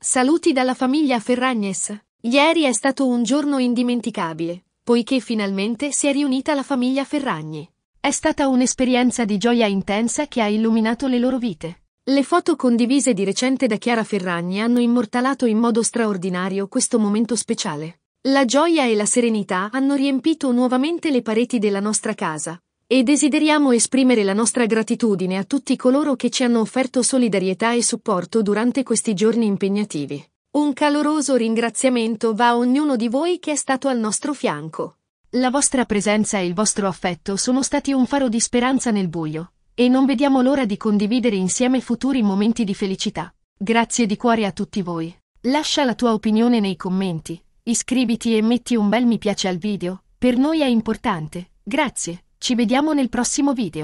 Saluti dalla famiglia Ferragnes. Ieri è stato un giorno indimenticabile, poiché finalmente si è riunita la famiglia Ferragni. È stata un'esperienza di gioia intensa che ha illuminato le loro vite. Le foto condivise di recente da Chiara Ferragni hanno immortalato in modo straordinario questo momento speciale. La gioia e la serenità hanno riempito nuovamente le pareti della nostra casa, e desideriamo esprimere la nostra gratitudine a tutti coloro che ci hanno offerto solidarietà e supporto durante questi giorni impegnativi. Un caloroso ringraziamento va a ognuno di voi che è stato al nostro fianco. La vostra presenza e il vostro affetto sono stati un faro di speranza nel buio, e non vediamo l'ora di condividere insieme futuri momenti di felicità. Grazie di cuore a tutti voi. Lascia la tua opinione nei commenti, iscriviti e metti un bel mi piace al video, per noi è importante. Grazie. Ci vediamo nel prossimo video.